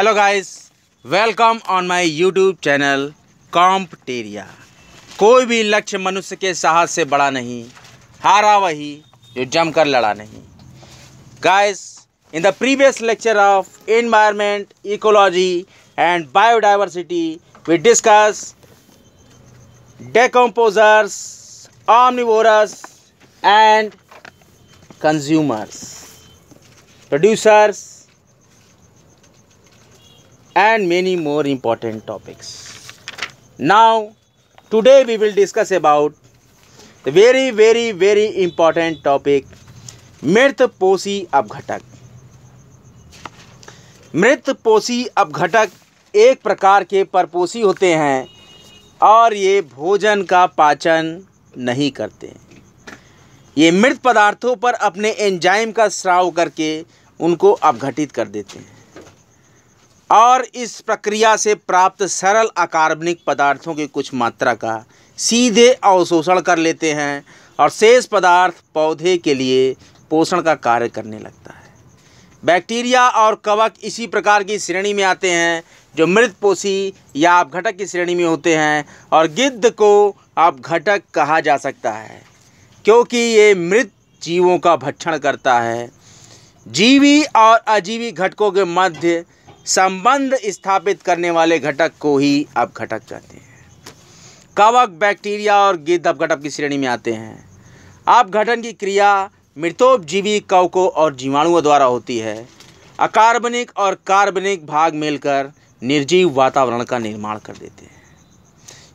Hello guys welcome on my YouTube channel Competeria कोई भी लक्ष्य मनुष्य के साहस से बड़ा नहीं हारा वही जो जमकर लड़ा नहीं guys in the previous lecture of environment ecology and biodiversity we discuss decomposers omnivorous and consumers producers and many more important topics. Now, today we will discuss about the very, very, very important topic मृतपोषी अपघटक मृतपोषी अपघटक एक प्रकार के परपोषी होते हैं और ये भोजन का पाचन नहीं करते ये मृत पदार्थों पर अपने एंजाइम का स्राव करके उनको अपघटित कर देते हैं और इस प्रक्रिया से प्राप्त सरल अकार्बनिक पदार्थों की कुछ मात्रा का सीधे अवशोषण कर लेते हैं और शेष पदार्थ पौधे के लिए पोषण का कार्य करने लगता है बैक्टीरिया और कवक इसी प्रकार की श्रेणी में आते हैं जो मृतपोषी या अपघटक की श्रेणी में होते हैं और गिद्ध को अपघटक कहा जा सकता है क्योंकि ये मृत जीवों का भक्षण करता है जीवी और अजीवी घटकों के मध्य संबंध स्थापित करने वाले घटक को ही घटक कहते हैं कवक बैक्टीरिया और गिद्ध घटक की श्रेणी में आते हैं अपघटन की क्रिया मृतोपजीवी कवकों और जीवाणुओं द्वारा होती है अकार्बनिक और कार्बनिक भाग मिलकर निर्जीव वातावरण का निर्माण कर देते हैं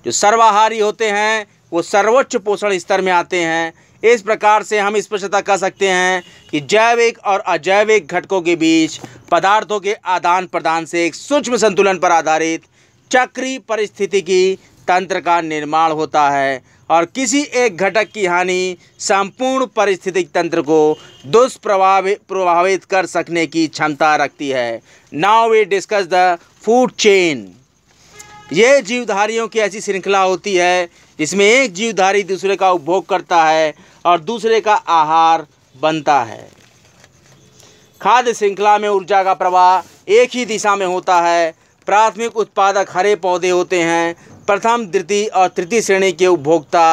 जो सर्वाहारी होते हैं वो सर्वोच्च पोषण स्तर में आते हैं इस प्रकार से हम स्पष्टता कर सकते हैं कि जैविक और अजैविक घटकों के बीच पदार्थों के आदान प्रदान से एक सूक्ष्म संतुलन पर आधारित चक्री परिस्थितिकी तंत्र का निर्माण होता है और किसी एक घटक की हानि संपूर्ण पारिस्थितिक तंत्र को दुष्प्रभाव प्रभावित कर सकने की क्षमता रखती है now we discuss the food chain ये जीवधारियों की ऐसी श्रृंखला होती है जिसमें एक जीवधारी दूसरे का उपभोग करता है और दूसरे का आहार बनता है खाद्य श्रृंखला में ऊर्जा का प्रवाह एक ही दिशा में होता है प्राथमिक उत्पादक हरे पौधे होते हैं प्रथम द्वितीय और तृतीय श्रेणी के उपभोक्ता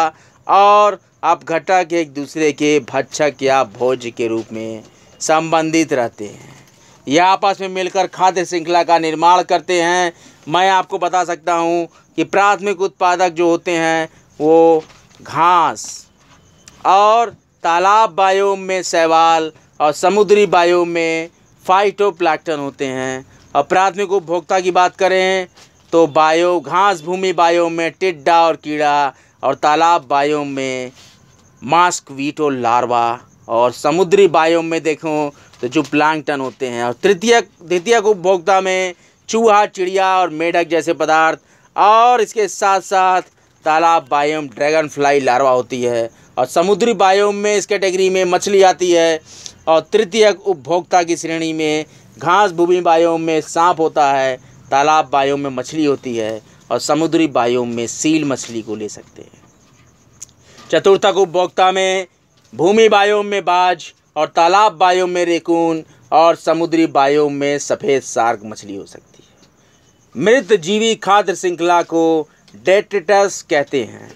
और अपघटक एक दूसरे के भक्षक या भोज के रूप में संबंधित रहते हैं यह आपस में मिलकर खाद्य श्रृंखला का निर्माण करते हैं मैं आपको बता सकता हूँ कि प्राथमिक उत्पादक जो होते हैं वो घास और तालाब बायोम में शैवाल और समुद्री बायोम में फाइटोप्लाक्टन होते हैं और प्राथमिक उपभोक्ता की बात करें तो बायो घास भूमि बायोम में टिड्डा और कीड़ा और तालाब बायोम में मास्क वीटो लार्वा और समुद्री बायोम में देखो तो जो प्लांकटन होते हैं और तृतीय द्वितीय उपभोक्ता में चूहा चिड़िया और मेढक जैसे पदार्थ और इसके साथ साथ तालाब बायोम ड्रैगन फ्लाई लार्वा होती है और समुद्री बायोम में इस कैटेगरी में मछली आती है और तृतीय उपभोक्ता की श्रेणी में घास भूमि बायोम में सांप होता है तालाब बायोम में मछली होती है और समुद्री बायोम में सील मछली को ले सकते हैं चतुर्थक उपभोक्ता में भूमि बायोम में बाज और तालाब बायोम में रेकून और समुद्री बायोम में सफ़ेद सार्क मछली हो सकती है मृत जीवी खाद्य श्रृंखला को डेटेटस कहते हैं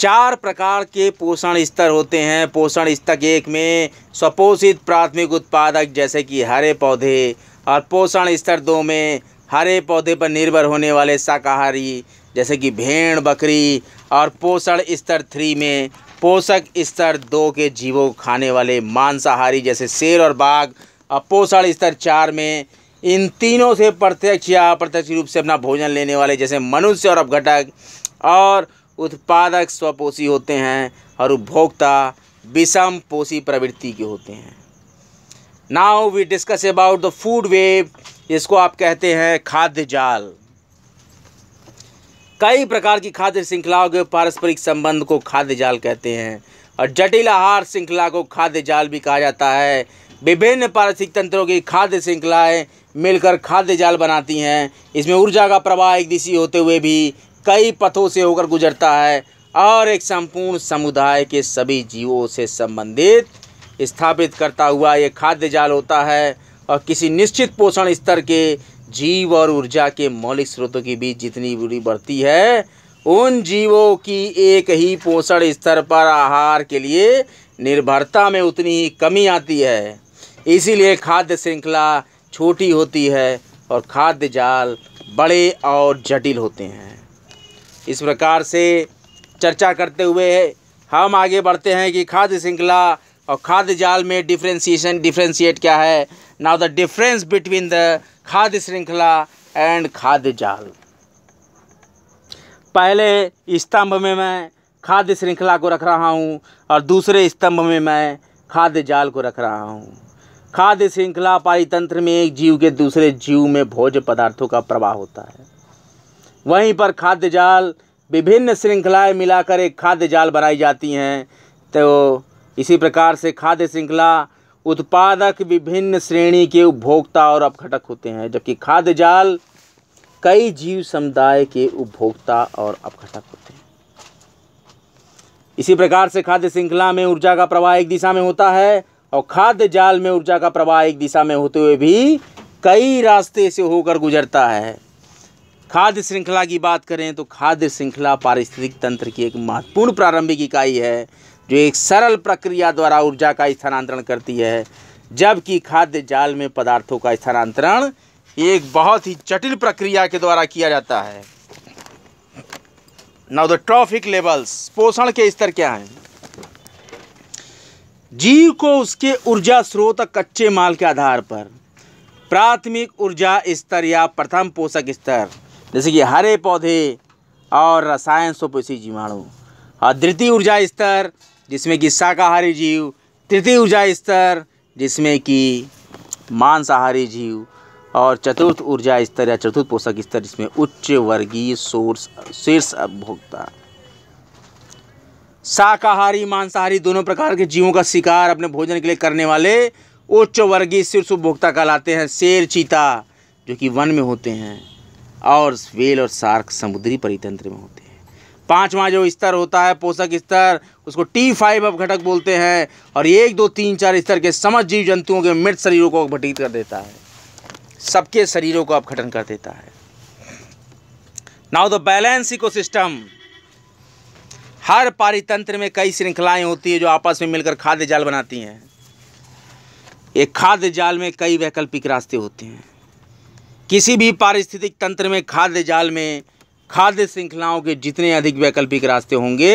चार प्रकार के पोषण स्तर होते हैं पोषण स्तर एक में स्वपोषित प्राथमिक उत्पादक जैसे कि हरे पौधे और पोषण स्तर दो में हरे पौधे पर निर्भर होने वाले शाकाहारी जैसे कि भेड़ बकरी और पोषण स्तर थ्री में पोषक स्तर दो के जीवों खाने वाले मांसाहारी जैसे शेर और बाघ और पोषण स्तर चार में इन तीनों से प्रत्यक्ष या अप्रत्यक्ष रूप से अपना भोजन लेने वाले जैसे मनुष्य और अपघटक और उत्पादक स्वपोषी होते हैं और उपभोक्ता विषम पोषी प्रवृत्ति के होते हैं now we discuss about the food web इसको आप कहते हैं खाद्य जाल कई प्रकार की खाद्य श्रृंखलाओं के पारस्परिक संबंध को खाद्य जाल कहते हैं और जटिल आहार श्रृंखला को खाद्य जाल भी कहा जाता है विभिन्न पारिस्थितिक तंत्रों की खाद्य श्रृंखलाएं मिलकर खाद्य जाल बनाती हैं इसमें ऊर्जा का प्रवाह एक दिशी होते हुए भी कई पथों से होकर गुजरता है और एक संपूर्ण समुदाय के सभी जीवों से संबंधित स्थापित करता हुआ ये खाद्य जाल होता है और किसी निश्चित पोषण स्तर के जीव और ऊर्जा के मौलिक स्रोतों के बीच जितनी दूरी बढ़ती है उन जीवों की एक ही पोषण स्तर पर आहार के लिए निर्भरता में उतनी ही कमी आती है इसीलिए खाद्य श्रृंखला छोटी होती है और खाद्य जाल बड़े और जटिल होते हैं इस प्रकार से चर्चा करते हुए हम आगे बढ़ते हैं कि खाद्य श्रृंखला और खाद्य जाल में डिफ्रेंसीशन डिफ्रेंशिएट क्या है now the difference between the खाद्य श्रृंखला एंड खाद्य जाल पहले स्तंभ में मैं खाद्य श्रृंखला को रख रहा हूँ और दूसरे स्तंभ में मैं खाद्य जाल को रख रहा हूँ खाद्य श्रृंखला पारितंत्र में एक जीव के दूसरे जीव में भोज्य पदार्थों का प्रवाह होता है वहीं पर खाद्य जाल विभिन्न श्रृंखलाएं मिलाकर एक खाद्य जाल बनाई जाती हैं तो इसी प्रकार से खाद्य श्रृंखला उत्पादक विभिन्न श्रेणी के उपभोक्ता और अपघटक होते हैं जबकि खाद्य जाल कई जीव समुदाय के उपभोक्ता और अपघटक होते हैं इसी प्रकार से खाद्य श्रृंखला में ऊर्जा का प्रवाह एक दिशा में होता है और खाद्य जाल में ऊर्जा का प्रवाह एक दिशा में होते हुए भी कई रास्ते से होकर गुजरता है खाद्य श्रृंखला की बात करें तो खाद्य श्रृंखला पारिस्थितिक तंत्र की एक महत्वपूर्ण प्रारंभिक इकाई है जो एक सरल प्रक्रिया द्वारा ऊर्जा का स्थानांतरण करती है जबकि खाद्य जाल में पदार्थों का स्थानांतरण एक बहुत ही जटिल प्रक्रिया के द्वारा किया जाता है नाउ द ट्रॉफिक लेवल्स पोषण के स्तर क्या हैं जीव को उसके ऊर्जा स्रोत कच्चे माल के आधार पर प्राथमिक ऊर्जा स्तर या प्रथम पोषक स्तर जैसे कि हरे पौधे और रसायन सोपोषी जीवाणु और द्वितीय ऊर्जा स्तर जिसमें कि शाकाहारी जीव तृतीय ऊर्जा स्तर जिसमें कि मांसाहारी जीव और चतुर्थ ऊर्जा स्तर या चतुर्थ पोषक स्तर जिसमें उच्च वर्गीय सोर्स शीर्ष उपभोक्ता शाकाहारी मांसाहारी दोनों प्रकार के जीवों का शिकार अपने भोजन के लिए करने वाले उच्च वर्गीय शीर्ष उपभोक्ता कहलाते हैं शेर चीता जो कि वन में होते हैं और वेल और सार्क समुद्री परितंत्र में होते हैं पांचवा जो स्तर होता है पोषक स्तर उसको टी फाइव अब घटक बोलते हैं और एक दो तीन चार स्तर के समस्त जीव जंतुओं के मृत शरीरों को अपघटित कर देता है सबके शरीरों को अपघटन कर देता है now the balance ecosystem हर पारितंत्र में कई श्रृंखलाएं होती है जो आपस में मिलकर खाद्य जाल बनाती हैं एक खाद्य जाल में कई वैकल्पिक रास्ते होते हैं किसी भी पारिस्थितिक तंत्र में खाद्य जाल में खाद्य श्रृंखलाओं के जितने अधिक वैकल्पिक रास्ते होंगे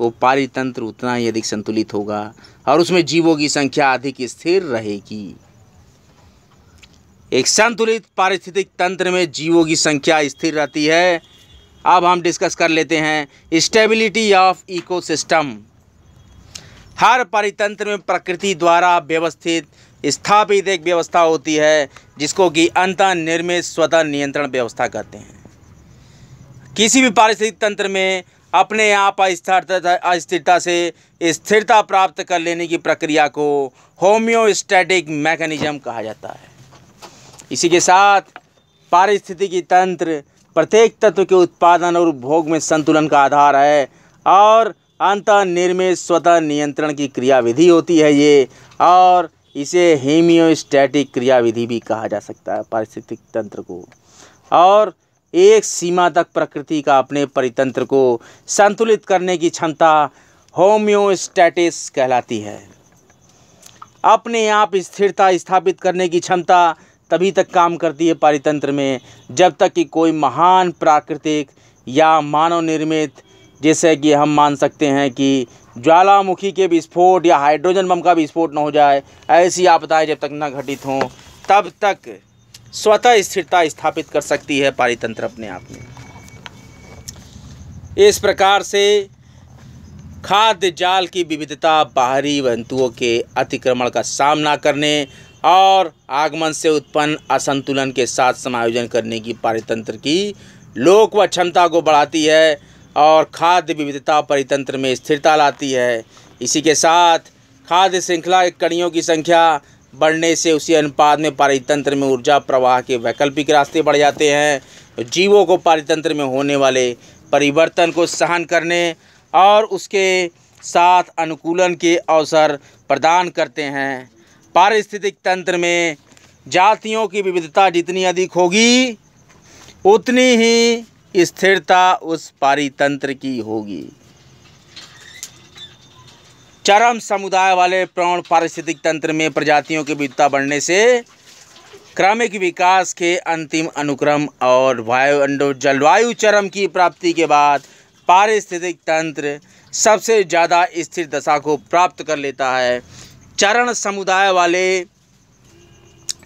वो पारितंत्र उतना ही अधिक संतुलित होगा और उसमें जीवों की संख्या अधिक स्थिर रहेगी एक संतुलित पारिस्थितिक तंत्र में जीवों की संख्या स्थिर रहती है अब हम डिस्कस कर लेते हैं स्टेबिलिटी ऑफ इकोसिस्टम हर परितंत्र में प्रकृति द्वारा व्यवस्थित स्थापित एक व्यवस्था होती है जिसको कि निर्मित स्वतः नियंत्रण व्यवस्था कहते हैं किसी भी पारिस्थितिक तंत्र में अपने आप अस्थिरता से स्थिरता प्राप्त कर लेने की प्रक्रिया को होम्योस्टैटिक मैकेनिज्म कहा जाता है इसी के साथ पारिस्थितिकी तंत्र प्रत्येक तत्व के उत्पादन और उपभोग में संतुलन का आधार है और अंत निर्मित स्वतः नियंत्रण की क्रियाविधि होती है ये और इसे हेमियोस्टैटिक क्रियाविधि भी कहा जा सकता है पारिस्थितिक तंत्र को और एक सीमा तक प्रकृति का अपने परितंत्र को संतुलित करने की क्षमता होम्योस्टैटिस कहलाती है अपने आप स्थिरता स्थापित करने की क्षमता तभी तक काम करती है पारितंत्र में जब तक कि कोई महान प्राकृतिक या मानव निर्मित जैसे कि हम मान सकते हैं कि ज्वालामुखी के विस्फोट या हाइड्रोजन बम का विस्फोट न हो जाए ऐसी आपदाएँ जब तक न घटित हों तब तक स्वतः स्थिरता स्थापित कर सकती है पारितंत्र अपने आप में इस प्रकार से खाद्य जाल की विविधता बाहरी जंतुओं के अतिक्रमण का सामना करने और आगमन से उत्पन्न असंतुलन के साथ समायोजन करने की पारितंत्र की लोक व क्षमता को बढ़ाती है और खाद्य विविधता परितंत्र में स्थिरता लाती है इसी के साथ खाद्य श्रृंखला कड़ियों की संख्या बढ़ने से उसी अनुपात में पारितंत्र में ऊर्जा प्रवाह के वैकल्पिक रास्ते बढ़ जाते हैं जीवों को पारितंत्र में होने वाले परिवर्तन को सहन करने और उसके साथ अनुकूलन के अवसर प्रदान करते हैं पारिस्थितिक तंत्र में जातियों की विविधता जितनी अधिक होगी उतनी ही स्थिरता उस पारितंत्र की होगी चरम समुदाय वाले प्रौण पारिस्थितिक तंत्र में प्रजातियों की विविधता बढ़ने से क्रमिक विकास के अंतिम अनुक्रम और वायुमंडल जलवायु चरम की प्राप्ति के बाद पारिस्थितिक तंत्र सबसे ज़्यादा स्थिर दशा को प्राप्त कर लेता है चरण समुदाय वाले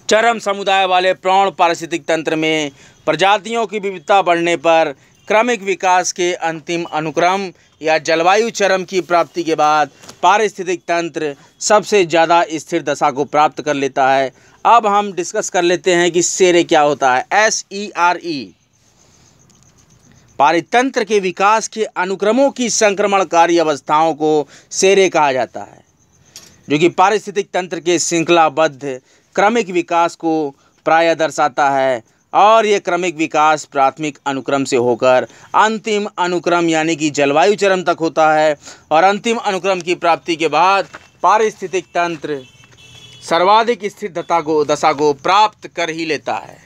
चरम समुदाय वाले प्राण पारिस्थितिक तंत्र में प्रजातियों की विविधता बढ़ने पर क्रमिक विकास के अंतिम अनुक्रम या जलवायु चरम की प्राप्ति के बाद पारिस्थितिक तंत्र सबसे ज़्यादा स्थिर दशा को प्राप्त कर लेता है अब हम डिस्कस कर लेते हैं कि सेरे क्या होता है एस ई आर ई पारितंत्र के विकास के अनुक्रमों की संक्रमणकारी अवस्थाओं को सेरे कहा जाता है जो कि पारिस्थितिक तंत्र के श्रृंखलाबद्ध क्रमिक विकास को प्राय दर्शाता है और ये क्रमिक विकास प्राथमिक अनुक्रम से होकर अंतिम अनुक्रम यानी कि जलवायु चरम तक होता है और अंतिम अनुक्रम की प्राप्ति के बाद पारिस्थितिक तंत्र सर्वाधिक स्थिर दता को दशा को प्राप्त कर ही लेता है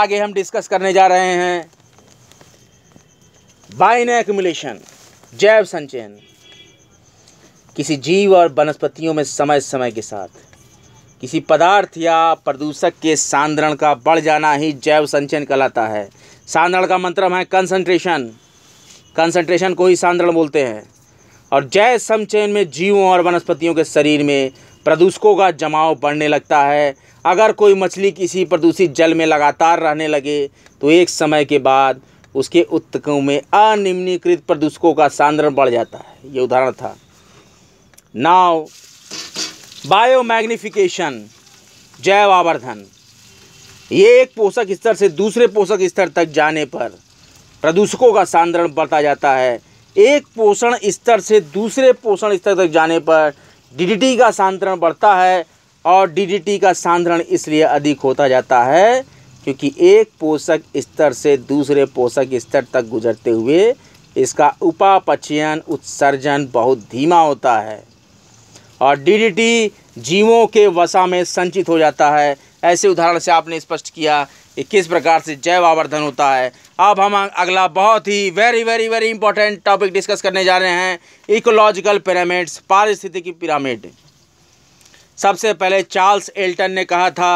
आगे हम डिस्कस करने जा रहे हैं बाइन एक्मुलेशन जैव संचयन किसी जीव और वनस्पतियों में समय समय के साथ किसी पदार्थ या प्रदूषक के सांद्रण का बढ़ जाना ही जैव संचयन कहलाता है सांद्रण का मंत्र है कंसंट्रेशन कंसंट्रेशन को ही सांद्रण बोलते हैं और जैव संचयन में जीवों और वनस्पतियों के शरीर में प्रदूषकों का जमाव बढ़ने लगता है अगर कोई मछली किसी प्रदूषित जल में लगातार रहने लगे तो एक समय के बाद उसके उत्तकों में अनिम्नीकृत प्रदूषकों का सांद्रण बढ़ जाता है ये उदाहरण था बायो बायोमैग्निफिकेशन जैव आवर्धन ये एक पोषक स्तर से दूसरे पोषक स्तर तक जाने पर प्रदूषकों का सांद्रण बढ़ता जाता है एक पोषण स्तर से दूसरे पोषण स्तर तक जाने पर डीडीटी का सांद्रण बढ़ता है और डीडीटी का सांद्रण इसलिए अधिक होता जाता है क्योंकि एक पोषक स्तर से दूसरे पोषक स्तर तक गुजरते हुए इसका उपापचयन उत्सर्जन बहुत धीमा होता है और डीडीटी जीवों के वसा में संचित हो जाता है ऐसे उदाहरण से आपने स्पष्ट किया कि किस प्रकार से जैव आवर्धन होता है अब हम अगला बहुत ही very very very important topic discuss करने जा रहे हैं इकोलॉजिकल पिरामिड्स पारिस्थितिकी पिरामिड सबसे पहले चार्ल्स एल्टन ने कहा था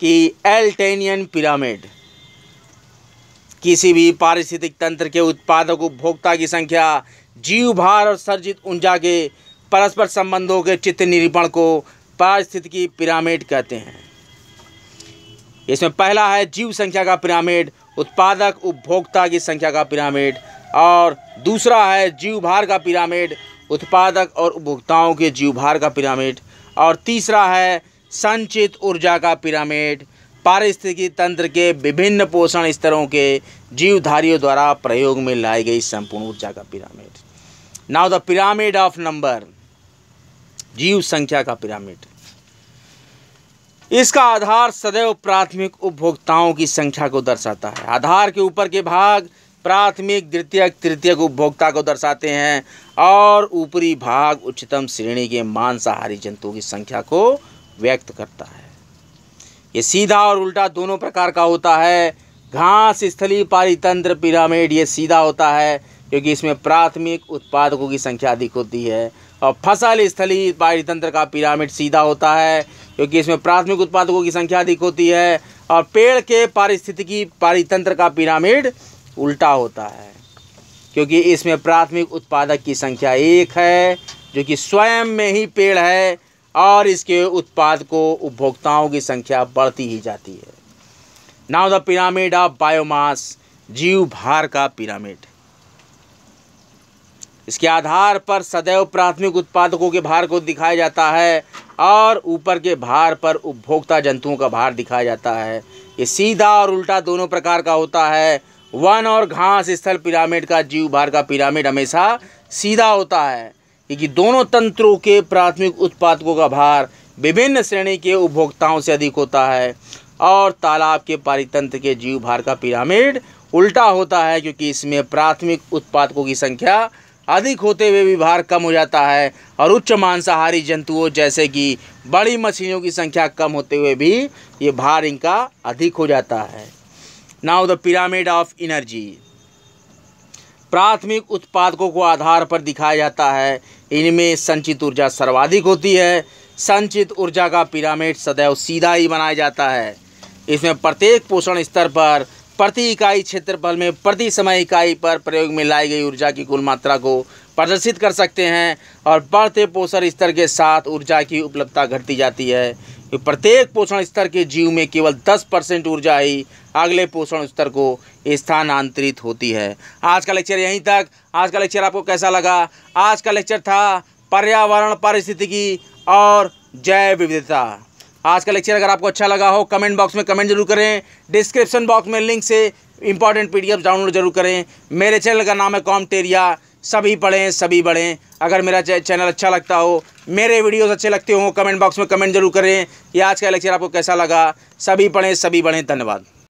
कि एल्टेनियन पिरामिड किसी भी पारिस्थितिक तंत्र के उत्पादक उपभोक्ता की संख्या जीव भार और सर्जित ऊंजा के परस्पर संबंधों के चित्र निरूपण को पारिस्थितिकी पिरामिड कहते हैं इसमें पहला है जीव संख्या का पिरामिड उत्पादक उपभोक्ता की संख्या का पिरामिड और दूसरा है जीव भार का पिरामिड उत्पादक और उपभोक्ताओं के जीव भार का पिरामिड और तीसरा है संचित ऊर्जा का पिरामिड पारिस्थितिकी तंत्र के विभिन्न पोषण स्तरों के जीवधारियों द्वारा प्रयोग में लाई गई संपूर्ण ऊर्जा का pyramid now the pyramid of number जीव संख्या का पिरामिड इसका आधार सदैव प्राथमिक उपभोक्ताओं की संख्या को दर्शाता है आधार के ऊपर के भाग प्राथमिक द्वितीय तृतीय उपभोक्ता को दर्शाते हैं और ऊपरी भाग उच्चतम श्रेणी के मांसाहारी जंतुओं की संख्या को व्यक्त करता है ये सीधा और उल्टा दोनों प्रकार का होता है घास स्थली पारितंत्र पिरामिड ये सीधा होता है क्योंकि इसमें प्राथमिक उत्पादकों की संख्या अधिक होती है और फसल स्थली पारितंत्र का पिरामिड सीधा होता है क्योंकि इसमें प्राथमिक उत्पादकों की संख्या अधिक होती है और पेड़ के पारिस्थितिकी पारितंत्र का पिरामिड उल्टा होता है क्योंकि इसमें प्राथमिक उत्पादक की संख्या एक है जो कि स्वयं में ही पेड़ है और इसके उत्पाद को उपभोक्ताओं की संख्या बढ़ती ही जाती है now the pyramid of biomass जीव भार का पिरामिड इसके आधार पर सदैव प्राथमिक उत्पादकों के भार को दिखाया जाता है और ऊपर के भार पर उपभोक्ता जंतुओं का भार दिखाया जाता है ये सीधा और उल्टा दोनों प्रकार का होता है वन और घास स्थल पिरामिड का जीव भार का पिरामिड हमेशा सीधा होता है क्योंकि दोनों तंत्रों के प्राथमिक उत्पादकों का भार विभिन्न श्रेणी के उपभोक्ताओं से अधिक होता है और तालाब के पारितंत्र के जीव भार का पिरामिड उल्टा होता है क्योंकि इसमें प्राथमिक उत्पादकों की संख्या अधिक होते हुए भी भार कम हो जाता है और उच्च मांसाहारी जंतुओं जैसे कि बड़ी मछलियों की संख्या कम होते हुए भी ये भार इनका अधिक हो जाता है now the pyramid of energy प्राथमिक उत्पादकों को आधार पर दिखाया जाता है इनमें संचित ऊर्जा सर्वाधिक होती है संचित ऊर्जा का पिरामिड सदैव सीधा ही बनाया जाता है इसमें प्रत्येक पोषण स्तर पर प्रति इकाई क्षेत्रफल में प्रति समय इकाई पर प्रयोग में लाई गई ऊर्जा की कुल मात्रा को प्रदर्शित कर सकते हैं और बढ़ते पोषण स्तर के साथ ऊर्जा की उपलब्धता घटती जाती है तो प्रत्येक पोषण स्तर के जीव में केवल 10 परसेंट ऊर्जा ही अगले पोषण स्तर को स्थानांतरित होती है आज का लेक्चर यहीं तक आज का लेक्चर आपको कैसा लगा आज का लेक्चर था पर्यावरण की और जैव विविधता आज का लेक्चर अगर आपको अच्छा लगा हो कमेंट बॉक्स में कमेंट जरूर करें डिस्क्रिप्शन बॉक्स में लिंक से इंपॉर्टेंट पी डाउनलोड जरूर करें मेरे चैनल का नाम है कॉमटेरिया सभी पढ़ें सभी बढ़ें अगर मेरा चैनल अच्छा लगता हो मेरे वीडियोस अच्छे लगते हों कमेंट बॉक्स में कमेंट जरूर करें कि आज का लेक्चर आपको कैसा लगा सभी पढ़ें सभी बढ़ें धन्यवाद